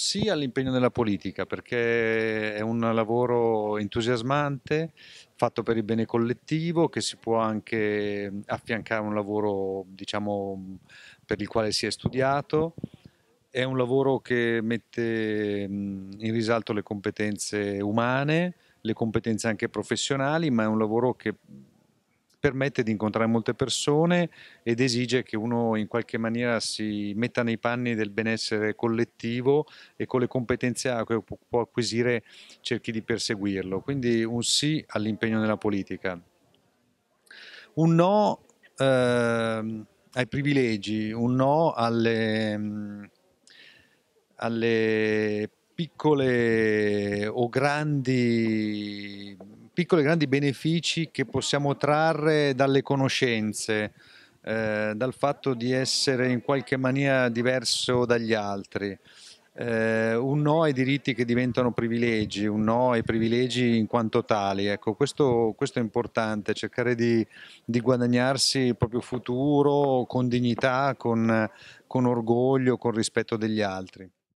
sì all'impegno nella politica perché è un lavoro entusiasmante, fatto per il bene collettivo, che si può anche affiancare a un lavoro diciamo, per il quale si è studiato. È un lavoro che mette in risalto le competenze umane, le competenze anche professionali, ma è un lavoro che permette di incontrare molte persone ed esige che uno in qualche maniera si metta nei panni del benessere collettivo e con le competenze che può acquisire cerchi di perseguirlo. Quindi un sì all'impegno nella politica. Un no eh, ai privilegi, un no alle, alle piccole o grandi piccoli e grandi benefici che possiamo trarre dalle conoscenze, eh, dal fatto di essere in qualche maniera diverso dagli altri. Eh, un no ai diritti che diventano privilegi, un no ai privilegi in quanto tali. Ecco, questo, questo è importante, cercare di, di, guadagnarsi il proprio futuro con dignità, con, con orgoglio, con rispetto degli altri.